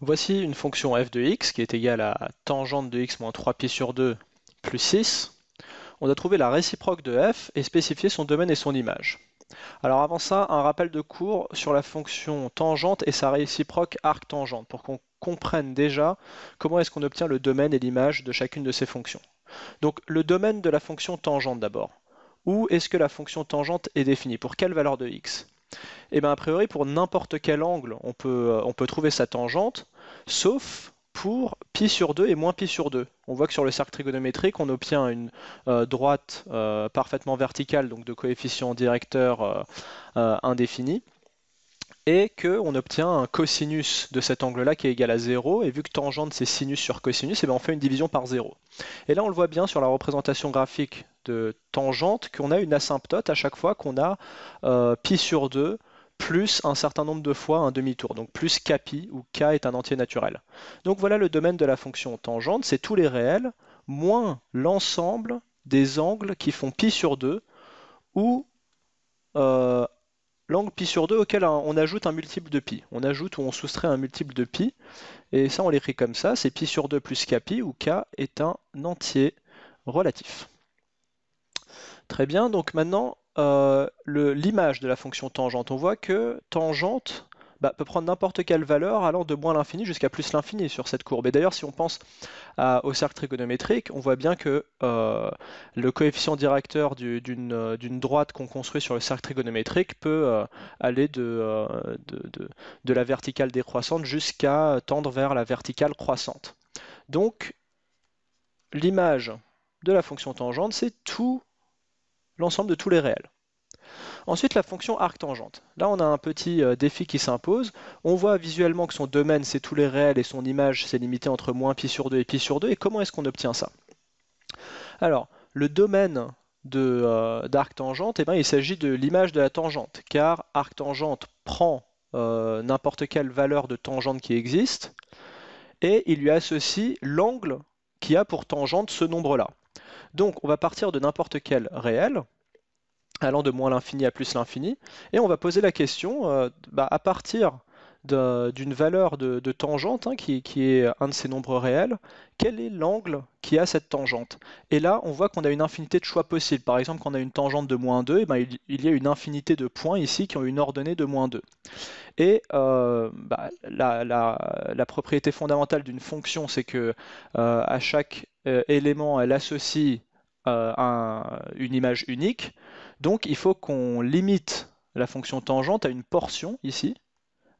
Voici une fonction f de x qui est égale à tangente de x moins 3 pi sur 2 plus 6. On doit trouver la réciproque de f et spécifier son domaine et son image. Alors avant ça, un rappel de cours sur la fonction tangente et sa réciproque arc tangente pour qu'on comprenne déjà comment est-ce qu'on obtient le domaine et l'image de chacune de ces fonctions. Donc le domaine de la fonction tangente d'abord. Où est-ce que la fonction tangente est définie Pour quelle valeur de x et eh bien a priori pour n'importe quel angle on peut, euh, on peut trouver sa tangente, sauf pour pi sur 2 et moins pi sur 2. On voit que sur le cercle trigonométrique, on obtient une euh, droite euh, parfaitement verticale, donc de coefficient directeur indéfini, et qu'on obtient un cosinus de cet angle-là qui est égal à 0, et vu que tangente c'est sinus sur cosinus, et eh ben, on fait une division par 0. Et là on le voit bien sur la représentation graphique de tangente qu'on a une asymptote à chaque fois qu'on a euh, pi sur 2 plus un certain nombre de fois un demi-tour, donc plus pi où k est un entier naturel. Donc voilà le domaine de la fonction tangente, c'est tous les réels, moins l'ensemble des angles qui font pi sur 2, ou euh, l'angle pi sur 2 auquel on ajoute un multiple de pi. On ajoute ou on soustrait un multiple de pi. Et ça, on l'écrit comme ça, c'est pi sur 2 plus k pi, où k est un entier relatif. Très bien, donc maintenant, euh, l'image de la fonction tangente, on voit que tangente bah, peut prendre n'importe quelle valeur allant de moins l'infini jusqu'à plus l'infini sur cette courbe. Et d'ailleurs, si on pense au cercle trigonométrique, on voit bien que euh, le coefficient directeur euh, d'une droite qu'on construit sur le cercle trigonométrique peut euh, aller de, de la verticale décroissante jusqu'à tendre vers la verticale croissante. Donc, l'image de la fonction tangente, c'est tout l'ensemble de tous les réels. Ensuite, la fonction arc tangente. Là, on a un petit euh, défi qui s'impose. On voit visuellement que son domaine, c'est tous les réels et son image, c'est limité entre moins pi sur 2 et pi sur 2. Et comment est-ce qu'on obtient ça Alors, le domaine euh, d'arc tangente, eh ben, il s'agit de l'image de la tangente, car arc tangente prend euh, n'importe quelle valeur de tangente qui existe, et il lui associe l'angle qui a pour tangente ce nombre-là. Donc on va partir de n'importe quel réel, allant de moins l'infini à plus l'infini, et on va poser la question, euh, bah, à partir d'une valeur de, tangente, hein, qui, est un de ces nombres réels, quel est l'angle qui a cette tangente Et là, on voit qu'on a une infinité de choix possibles. Par exemple, quand on a une tangente de moins 2, et eh ben, il, y a une infinité de points ici qui ont une ordonnée de moins 2. Et euh, bah, la, propriété fondamentale d'une fonction, c'est que euh, à chaque élément, elle associe une image unique. Donc il faut qu'on limite la fonction tangente à une portion ici,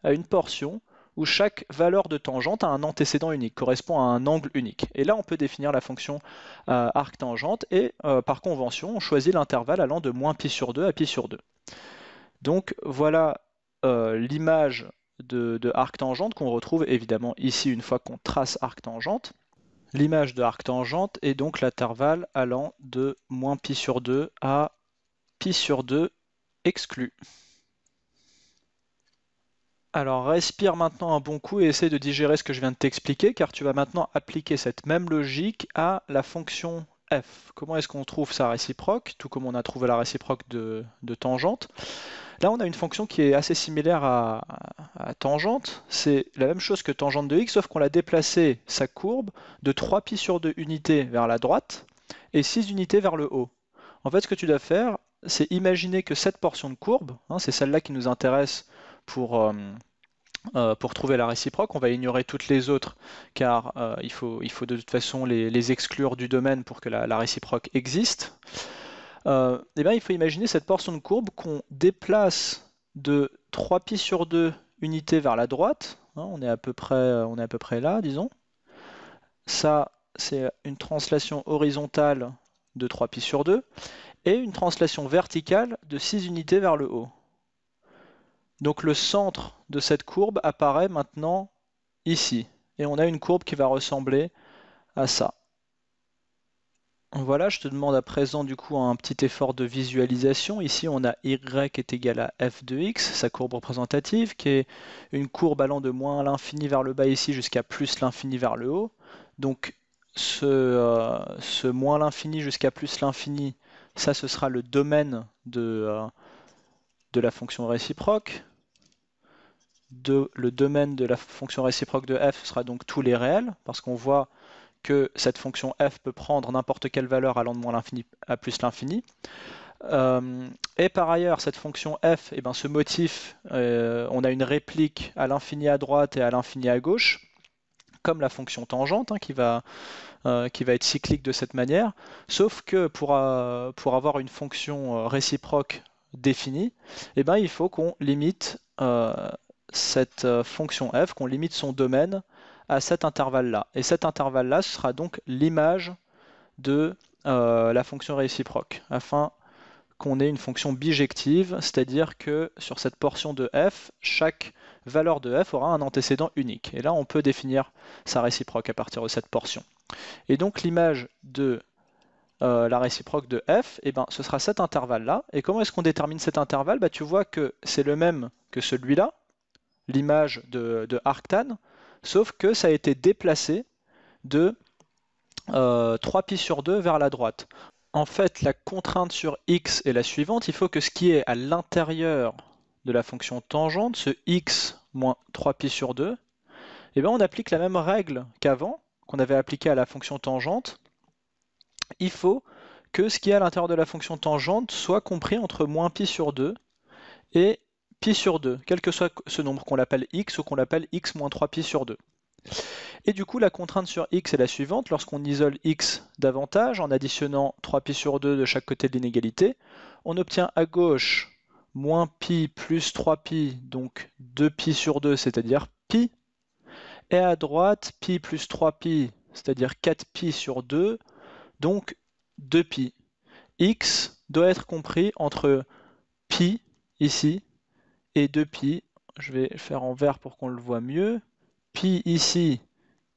à une portion où chaque valeur de tangente a un antécédent unique, correspond à un angle unique. Et là, on peut définir la fonction euh, arc tangente et euh, par convention, on choisit l'intervalle allant de moins pi sur 2 à pi sur 2. Donc voilà euh, l'image de, arc tangente qu'on retrouve évidemment ici une fois qu'on trace arc tangente. L'image de arc tangente est donc l'intervalle allant de moins pi sur 2 à sur 2 exclu Alors respire maintenant un bon coup et essaie de digérer ce que je viens de t'expliquer car tu vas maintenant appliquer cette même logique à la fonction f. Comment est-ce qu'on trouve sa réciproque, tout comme on a trouvé la réciproque de, tangente Là on a une fonction qui est assez similaire à, tangente, c'est la même chose que tangente de x sauf qu'on l'a déplacé sa courbe de 3 pi sur 2 unités vers la droite et 6 unités vers le haut. En fait ce que tu dois faire c'est imaginer que cette portion de courbe, hein, c'est celle-là qui nous intéresse pour, euh, euh, pour trouver la réciproque. On va ignorer toutes les autres car euh, il, faut, il faut de toute façon les, exclure du domaine pour que la, réciproque existe. et eh bien, il faut imaginer cette portion de courbe qu'on déplace de 3π sur 2 unités vers la droite. Hein, on, est à peu près, on est à peu près là, disons. Ça, c'est une translation horizontale de 3π sur 2 et une translation verticale de 6 unités vers le haut. Donc le centre de cette courbe apparaît maintenant ici. Et on a une courbe qui va ressembler à ça. Voilà, je te demande à présent du coup un petit effort de visualisation. Ici, on a y est égal à f de x, sa courbe représentative, qui est une courbe allant de moins l'infini vers le bas ici jusqu'à plus l'infini vers le haut. Donc ce, euh, ce moins l'infini jusqu'à plus l'infini ça, ce sera le domaine de, euh, la fonction réciproque. le domaine de la fonction réciproque de f sera donc tous les réels, parce qu'on voit que cette fonction f peut prendre n'importe quelle valeur allant de moins l'infini à plus l'infini. Euh, et par ailleurs, cette fonction f, et eh ben, ce motif, euh, on a une réplique à l'infini à droite et à l'infini à gauche comme la fonction tangente hein, qui, va, euh, qui va être cyclique de cette manière, sauf que pour, euh, pour avoir une fonction euh, réciproque définie, eh ben, il faut qu'on limite cette fonction f, qu'on limite son domaine à cet intervalle-là. Et cet intervalle-là sera donc l'image de la fonction réciproque, afin qu'on ait une fonction bijective, c'est-à-dire que sur cette portion de f, chaque valeur de f aura un antécédent unique. Et là, on peut définir sa réciproque à partir de cette portion. Et donc l'image de euh, la réciproque de f, eh ben, ce sera cet intervalle-là. Et comment est-ce qu'on détermine cet intervalle bah, Tu vois que c'est le même que celui-là, l'image de, de arctan, sauf que ça a été déplacé de 3π euh, sur 2 vers la droite. En fait, la contrainte sur x est la suivante, il faut que ce qui est à l'intérieur de la fonction tangente, ce x moins 3π sur 2, eh bien on applique la même règle qu'avant, qu'on avait appliquée à la fonction tangente. Il faut que ce qui est à l'intérieur de la fonction tangente soit compris entre moins π sur 2 et π sur 2, quel que soit ce nombre, qu'on l'appelle x ou qu'on l'appelle x moins 3π sur 2. Et du coup, la contrainte sur x est la suivante. Lorsqu'on isole x davantage, en additionnant 3π sur 2 de chaque côté de l'inégalité, on obtient à gauche moins pi plus 3pi, donc 2pi sur 2, c'est-à-dire pi. Et à droite, pi plus 3pi, c'est-à-dire 4pi sur 2, donc 2pi. x doit être compris entre pi ici et 2pi. Je vais faire en vert pour qu'on le voit mieux. Pi ici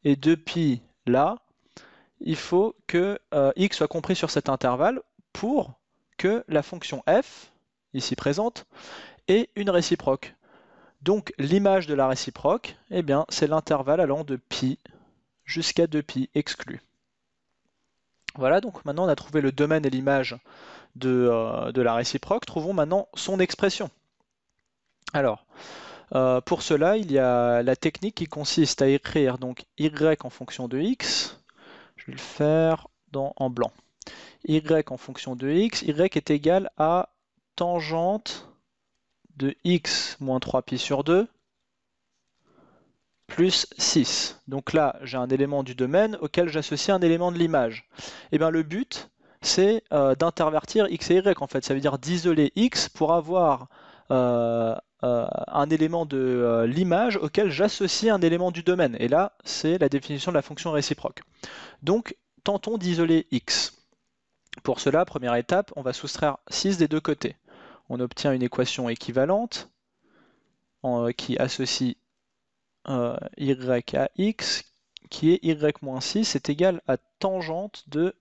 et 2pi là. Il faut que euh, x soit compris sur cet intervalle pour que la fonction f ici présente, et une réciproque. Donc l'image de la réciproque, eh bien, c'est l'intervalle allant de pi jusqu'à 2pi exclu. Voilà, donc maintenant on a trouvé le domaine et l'image de, euh, la réciproque. Trouvons maintenant son expression. Alors, euh, pour cela, il y a la technique qui consiste à écrire donc y en fonction de x. Je vais le faire dans, en blanc. y en fonction de x, y est égal à tangente de x moins 3pi sur 2 plus 6. Donc là, j'ai un élément du domaine auquel j'associe un élément de l'image. Et eh bien le but, c'est euh, d'intervertir x et y en fait. Ça veut dire d'isoler x pour avoir euh, euh, un élément de l'image auquel j'associe un élément du domaine. Et là, c'est la définition de la fonction réciproque. Donc, tentons d'isoler x. Pour cela, première étape, on va soustraire 6 des deux côtés on obtient une équation équivalente euh, qui associe euh, y à x, qui est y-6 est égal à tangente de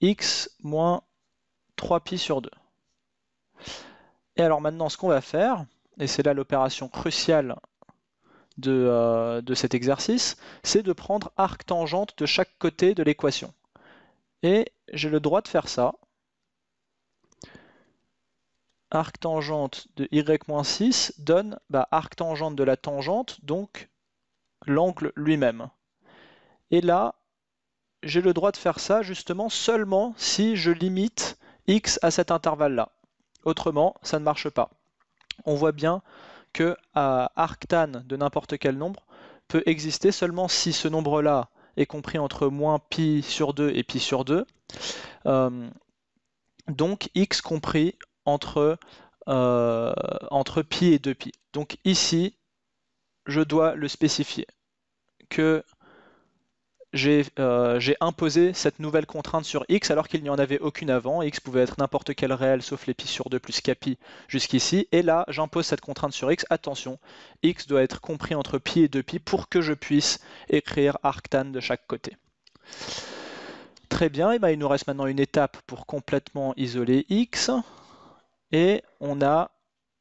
x moins 3pi sur 2. Et alors maintenant, ce qu'on va faire, et c'est là l'opération cruciale de, euh, de, cet exercice, c'est de prendre arc tangente de chaque côté de l'équation. Et j'ai le droit de faire ça arc tangente de y-6 donne bah, arc tangente de la tangente, donc l'angle lui-même. Et là, j'ai le droit de faire ça justement seulement si je limite x à cet intervalle-là. Autrement, ça ne marche pas. On voit bien que euh, tan de n'importe quel nombre peut exister seulement si ce nombre-là est compris entre moins pi sur 2 et pi sur 2. Euh, donc x compris entre, π euh, pi et 2pi. Donc ici, je dois le spécifier que euh, j'ai imposé cette nouvelle contrainte sur x alors qu'il n'y en avait aucune avant. x pouvait être n'importe quel réel sauf les pi sur 2 plus kpi jusqu'ici. Et là, j'impose cette contrainte sur x. Attention, x doit être compris entre pi et 2pi pour que je puisse écrire arctan de chaque côté. Très bien, et bien il nous reste maintenant une étape pour complètement isoler x. Et on a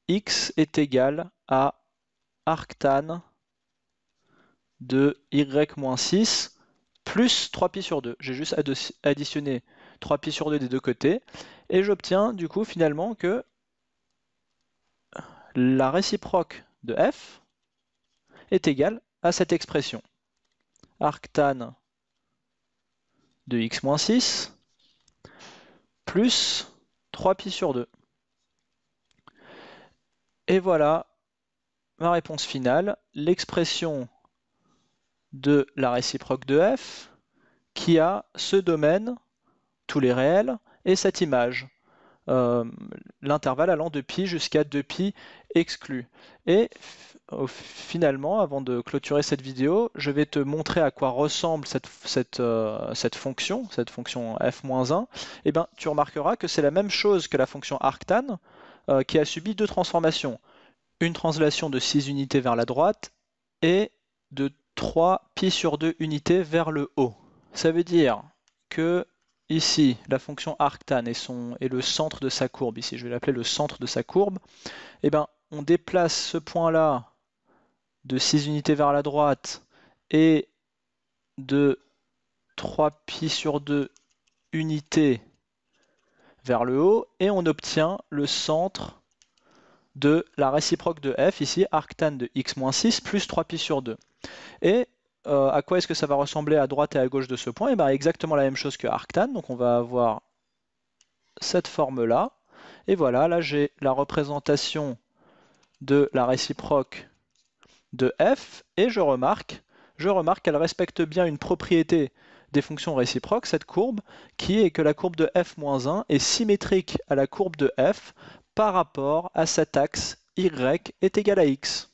x est égal à arctan de y-6 plus 3pi sur 2. J'ai juste additionné 3pi sur 2 des deux côtés. Et j'obtiens du coup finalement que la réciproque de f est égale à cette expression. Arctan de x-6 plus 3pi sur 2. Et voilà ma réponse finale, l'expression de la réciproque de f qui a ce domaine, tous les réels, et cette image. Euh, l'intervalle allant de pi jusqu'à 2pi exclu. Et finalement, avant de clôturer cette vidéo, je vais te montrer à quoi ressemble cette, euh, fonction, cette fonction f-1. Et bien, tu remarqueras que c'est la même chose que la fonction arctan, euh, qui a subi deux transformations. Une translation de 6 unités vers la droite et de 3 pi sur 2 unités vers le haut. Ça veut dire que ici, la fonction arctane est, le centre de sa courbe, ici je vais l'appeler le centre de sa courbe, et eh ben, on déplace ce point-là de 6 unités vers la droite et de 3 pi sur 2 unités vers le haut et on obtient le centre de la réciproque de f, ici arctan de x-6 plus 3pi sur 2. Et euh, à quoi est-ce que ça va ressembler à droite et à gauche de ce point Et eh bien exactement la même chose que arctan, donc on va avoir cette forme-là. Et voilà, là j'ai la représentation de la réciproque de f, et je remarque, je remarque qu'elle respecte bien une propriété des fonctions réciproques, cette courbe, qui est que la courbe de f-1 est symétrique à la courbe de f par rapport à cet axe y est égal à x.